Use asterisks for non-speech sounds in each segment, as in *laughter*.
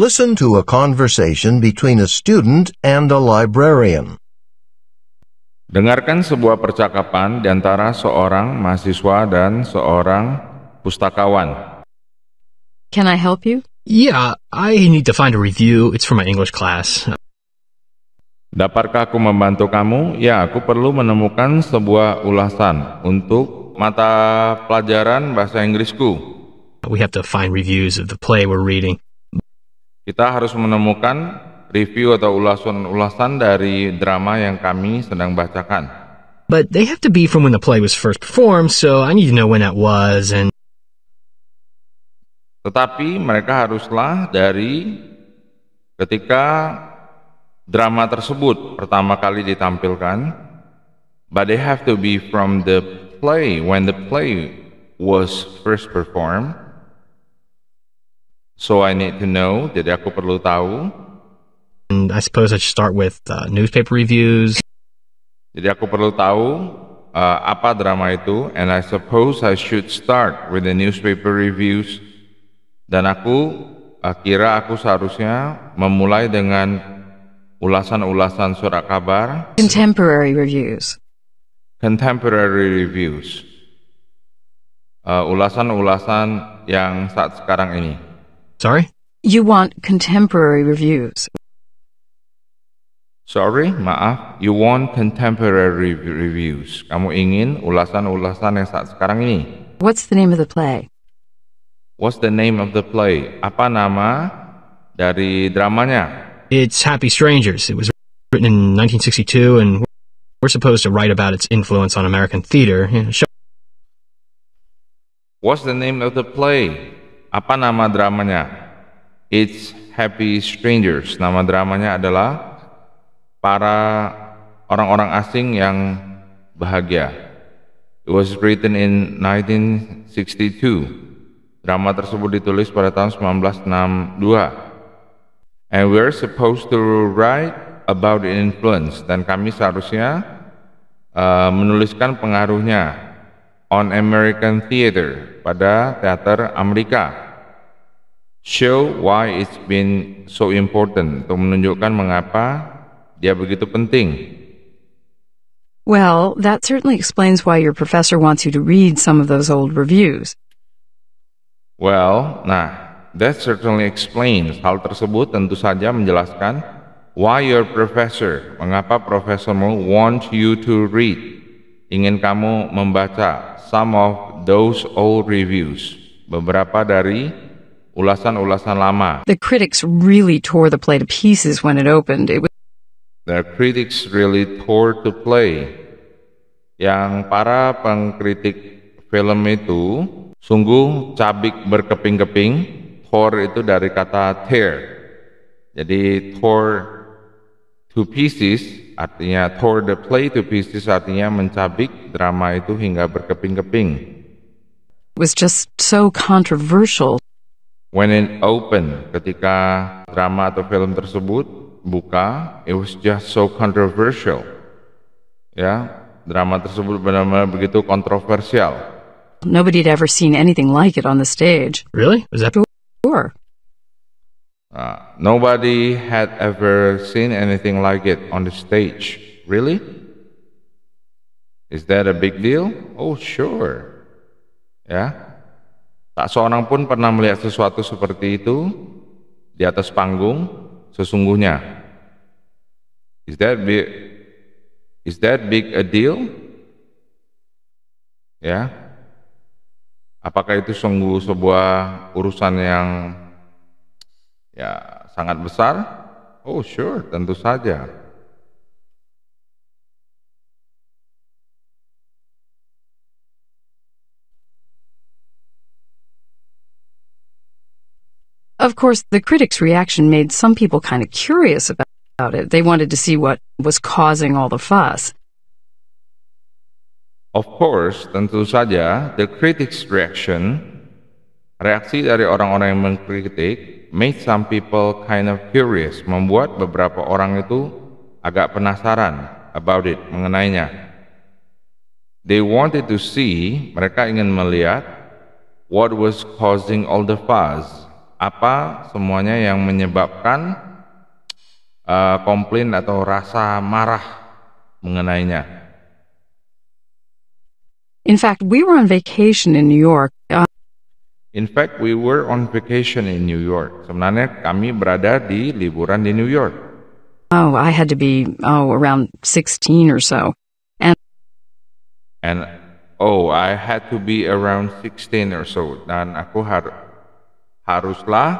Listen to a conversation between a student and a librarian. Dengarkan sebuah percakapan di antara seorang mahasiswa dan seorang pustakawan. Can I help you? Yeah, I need to find a review. It's for my English class. Dapatkah aku membantu kamu? Ya, aku perlu menemukan sebuah ulasan untuk mata pelajaran bahasa Inggrisku. We have to find reviews of the play we're reading. Kita harus menemukan review atau ulasan-ulasan dari drama yang kami sedang bacakan. But they have to be from when the play was first performed, so I need to know when that was and tetapi mereka haruslah dari ketika drama tersebut pertama kali ditampilkan, but they have to be from the play when the play was first performed. So I need to know. Jadi aku perlu tahu. And I suppose I should start with uh, newspaper reviews. Jadi aku perlu tahu uh, apa drama itu. And I suppose I should start with the newspaper reviews. Dan aku uh, kira aku seharusnya memulai dengan ulasan-ulasan surat kabar. Contemporary reviews. Contemporary reviews. Uh, ulasan-ulasan uh, ulasan -ulasan yang saat sekarang ini. Sorry? You want contemporary reviews. Sorry, maaf. You want contemporary reviews. Kamu ingin ulasan-ulasan yang saat sekarang ini. What's the name of the play? What's the name of the play? Apa nama dari dramanya? It's Happy Strangers. It was written in 1962 and we're supposed to write about its influence on American theater. What's the name of the play? Apa nama dramanya? It's Happy Strangers. Nama dramanya adalah para orang-orang asing yang bahagia. It was written in 1962. Drama tersebut ditulis pada tahun 1962. And we're supposed to write about the influence dan kami seharusnya uh, menuliskan pengaruhnya on American theater pada teater Amerika show why it's been so important untuk menunjukkan mengapa dia begitu penting. Well, that certainly explains why your professor wants you to read some of those old reviews. Well, nah, that certainly explains. Hal tersebut tentu saja menjelaskan why your professor, mengapa profesormu want you to read, ingin kamu membaca some of those old reviews, beberapa dari ulasan-ulasan lama. The critics really tore the play to pieces when it opened. It was The critics really tore the play. Yang para pengkritik film itu sungguh cabik berkeping-keping. Tore itu dari kata tear. Jadi tore to pieces artinya tore the play to pieces artinya mencabik drama itu hingga berkeping-keping. It was just so controversial. When it opened, ketika drama atau film tersebut buka, it was just so controversial. Ya, drama tersebut benar-benar begitu kontroversial. Nobody had ever seen anything like it on the stage. Really? Was that sure? Uh, nobody had ever seen anything like it on the stage. Really? Is that a big deal? Oh, sure. Yeah. Tak seorang pun pernah melihat sesuatu seperti itu di atas panggung sesungguhnya. Is that big, is that big a deal? Ya. Apakah itu sungguh sebuah urusan yang ya sangat besar? Oh sure, tentu saja. Of course, the critics' reaction made some people kind of curious about it. They wanted to see what was causing all the fuss. Of course, tentu saja, the critics' reaction, reaksi dari orang-orang yang mengkritik, made some people kind of curious, membuat beberapa orang itu agak penasaran about it, mengenainya. They wanted to see, mereka ingin melihat, what was causing all the fuss, apa semuanya yang menyebabkan uh, komplain atau rasa marah mengenainya. In fact, we were on vacation in New York. Uh... In fact, we were on vacation in New York. Sebenarnya kami berada di liburan di New York. Oh, I had to be oh around 16 or so. And And oh, I had to be around 16 or so. Dan aku harus haruslah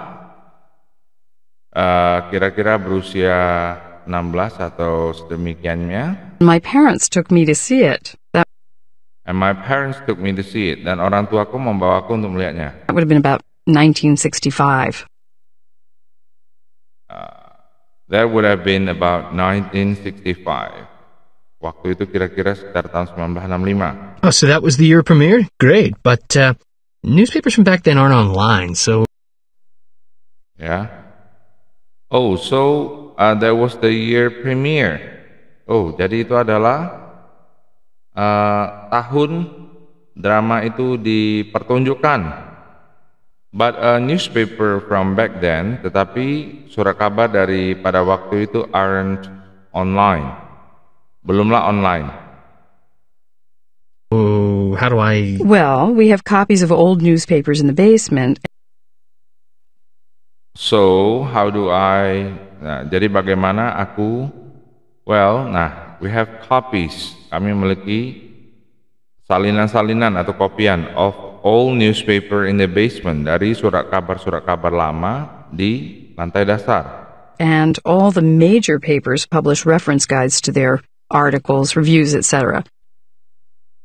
eh, kira-kira uh, berusia 16 atau sedemikiannya. My parents took me to see it. That And my parents took me to see it. Dan orang tuaku membawaku untuk melihatnya. That would have been about 1965. Uh, ah, that would have been about 1965. Waktu itu kira-kira sekitar tahun 1965. Oh, so that was the year premiere? Great, but uh, newspapers from back then aren't online, so... Ya. Oh, so uh, that was the year premiere. Oh, jadi itu adalah uh, tahun drama itu dipertunjukkan. But a newspaper from back then, tetapi surat kabar dari pada waktu itu aren't online. Belumlah online. Oh, how do I? Well, we have copies of old newspapers in the basement, So, how do I Nah, jadi bagaimana aku well, nah, we have copies. Kami memiliki salinan-salinan atau kopian of all newspaper in the basement dari surat kabar-surat kabar lama di lantai dasar. And all the major papers publish reference guides to their articles, reviews, etc.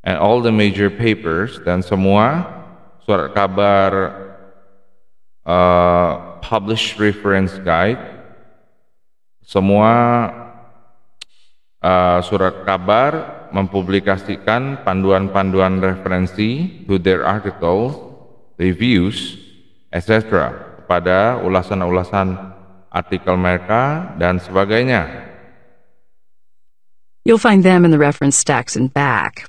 And all the major papers dan semua surat kabar uh, publish reference guide semua uh, surat kabar mempublikasikan panduan-panduan referensi to their articles, reviews, etc. kepada ulasan-ulasan artikel mereka dan sebagainya. You'll find them in the reference stacks in back.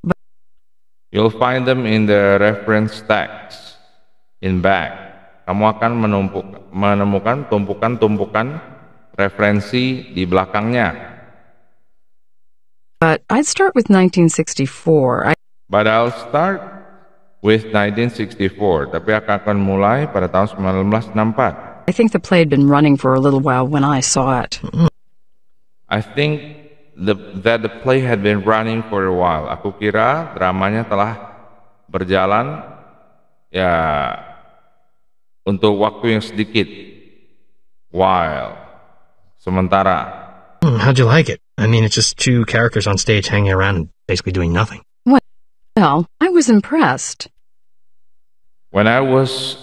You'll find them in the reference stacks in back kamu akan menumpuk, menemukan tumpukan-tumpukan referensi di belakangnya. But I'd start with 1964. I... But I'll start with 1964. Tapi aku akan mulai pada tahun 1964. I think the play had been running for a little while when I saw it. I think the, that the play had been running for a while. Aku kira dramanya telah berjalan ya untuk waktu yang sedikit. While sementara. How hmm, how'd you like it? I mean, it's just two characters on stage hanging around and basically doing nothing. Well, I was impressed. When I was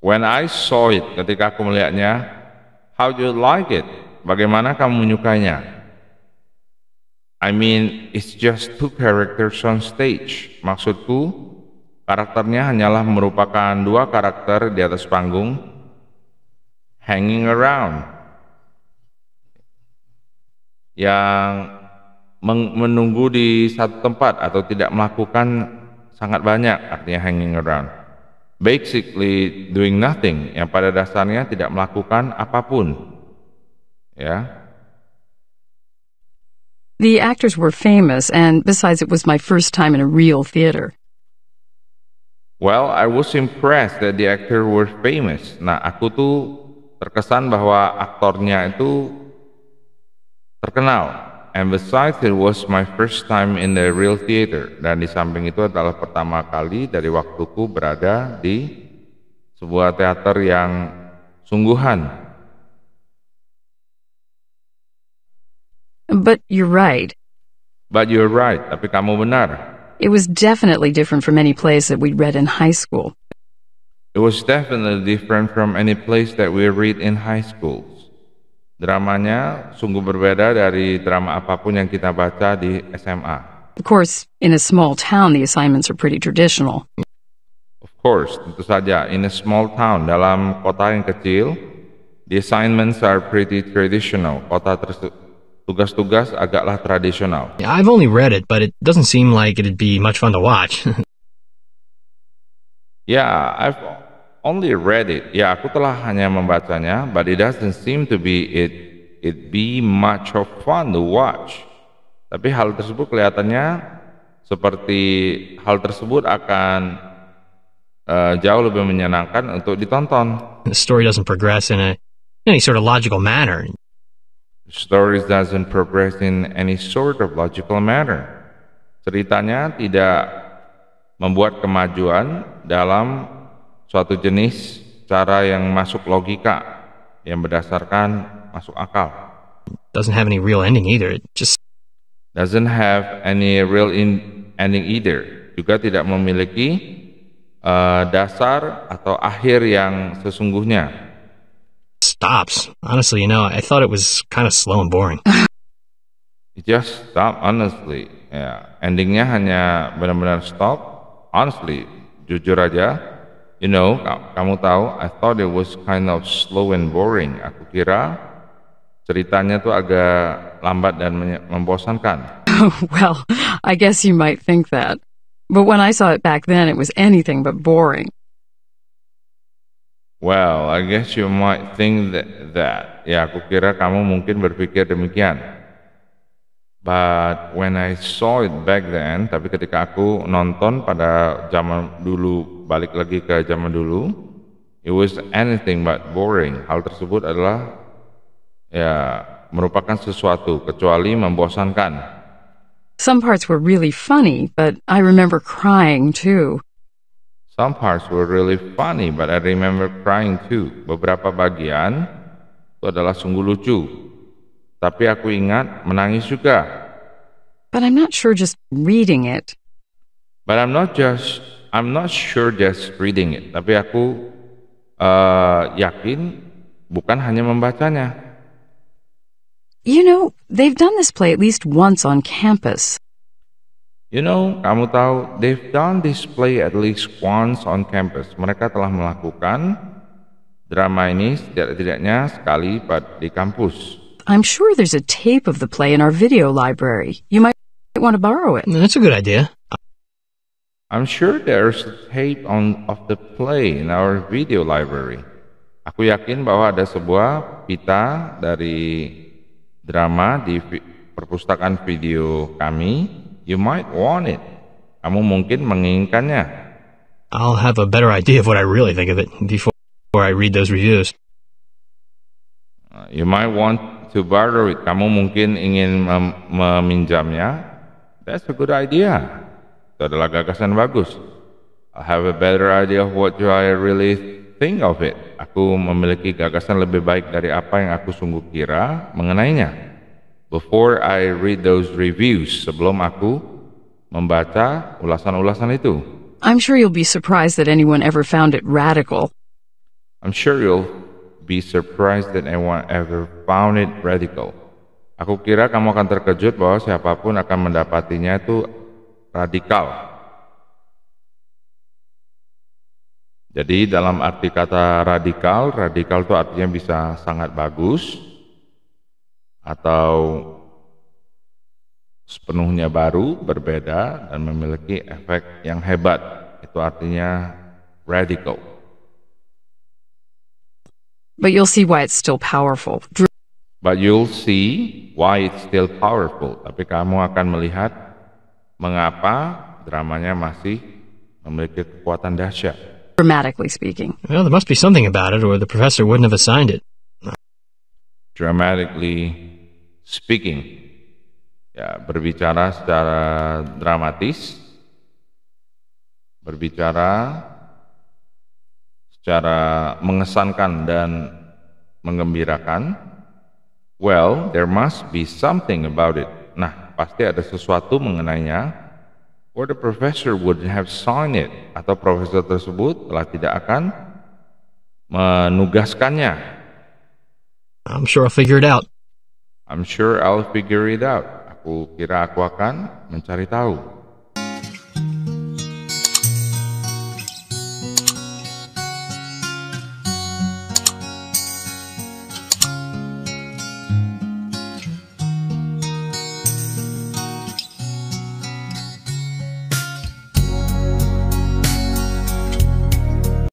when I saw it, ketika aku melihatnya, how do you like it? Bagaimana kamu menyukainya? I mean, it's just two characters on stage. Maksudku, Karakternya hanyalah merupakan dua karakter di atas panggung, hanging around, yang menunggu di satu tempat atau tidak melakukan sangat banyak, artinya hanging around. Basically doing nothing, yang pada dasarnya tidak melakukan apapun. Ya. The actors were famous and besides it was my first time in a real theater. Well, I was impressed that the actor was famous. Nah, aku tuh terkesan bahwa aktornya itu terkenal. And besides, it was my first time in the real theater. Dan di samping itu adalah pertama kali dari waktuku berada di sebuah teater yang sungguhan. But you're right. But you're right, tapi kamu benar. It was definitely different from any plays that we'd read in high school. It was definitely different from any plays that we read in high schools. Dramanya sungguh berbeda dari drama apapun yang kita baca di SMA. Of course, in a small town, the assignments are pretty traditional. Of course, tentu saja. In a small town, dalam kota yang kecil, the assignments are pretty traditional. Kota tersebut. Tugas-tugas agaklah tradisional. I've only read it, but it doesn't seem like it'd be much fun to watch. *laughs* yeah, I've only read it. Ya, aku telah hanya membacanya, but it doesn't seem to be it it be much of fun to watch. Tapi hal tersebut kelihatannya seperti hal tersebut akan uh, jauh lebih menyenangkan untuk ditonton. The story doesn't progress in a any sort of logical manner. Stories doesn't progress in any sort of logical manner. Ceritanya tidak membuat kemajuan dalam suatu jenis cara yang masuk logika yang berdasarkan masuk akal. Doesn't have any real ending either. It just doesn't have any real in ending either. Juga tidak memiliki uh, dasar atau akhir yang sesungguhnya stops. Honestly, you know, I thought it was kind of slow and boring. It just stop honestly. yeah. endingnya hanya benar-benar stop. Honestly, jujur aja. You know, kamu tahu, I thought it was kind of slow and boring. Aku kira ceritanya tuh agak lambat dan membosankan. *laughs* well, I guess you might think that. But when I saw it back then, it was anything but boring. Well, I guess you might think that, that. Ya, aku kira kamu mungkin berpikir demikian. But when I saw it back then, tapi ketika aku nonton pada zaman dulu, balik lagi ke zaman dulu, it was anything but boring. Hal tersebut adalah ya merupakan sesuatu kecuali membosankan. Some parts were really funny, but I remember crying too. Some parts were really funny, but I remember crying too. Beberapa bagian itu adalah sungguh lucu. Tapi aku ingat menangis juga. But I'm not sure just reading it. But I'm not just I'm not sure just reading it. Tapi aku uh, yakin bukan hanya membacanya. You know, they've done this play at least once on campus. You know, kamu tahu, they've done this play at least once on campus. Mereka telah melakukan drama ini setidak-tidaknya sekali di kampus. I'm sure there's a tape of the play in our video library. You might want to borrow it. That's a good idea. I'm sure there's a tape on of the play in our video library. Aku yakin bahwa ada sebuah pita dari drama di perpustakaan video kami. You might want it. Kamu mungkin menginginkannya. I'll have a better idea of what I really think of it before I read those reviews. Uh, you might want to borrow it. Kamu mungkin ingin mem meminjamnya. That's a good idea. Itu adalah gagasan bagus. I have a better idea of what do I really think of it. Aku memiliki gagasan lebih baik dari apa yang aku sungguh kira mengenainya before I read those reviews, sebelum aku membaca ulasan-ulasan itu. I'm sure you'll be surprised that anyone ever found it radical. I'm sure you'll be surprised that anyone ever found it radical. Aku kira kamu akan terkejut bahwa siapapun akan mendapatinya itu radikal. Jadi dalam arti kata radikal, radikal itu artinya bisa sangat bagus, atau sepenuhnya baru, berbeda, dan memiliki efek yang hebat. Itu artinya radical. But you'll see why it's still powerful. But you'll see why it's still powerful. Tapi kamu akan melihat mengapa dramanya masih memiliki kekuatan dahsyat. Dramatically speaking. Well, there must be something about it or the professor wouldn't have assigned it dramatically speaking ya berbicara secara dramatis berbicara secara mengesankan dan mengembirakan. well there must be something about it nah pasti ada sesuatu mengenainya or the professor would have signed it atau profesor tersebut telah tidak akan menugaskannya I'm sure I'll figure it out. I'm sure I'll figure it out. Aku kira aku akan mencari tahu.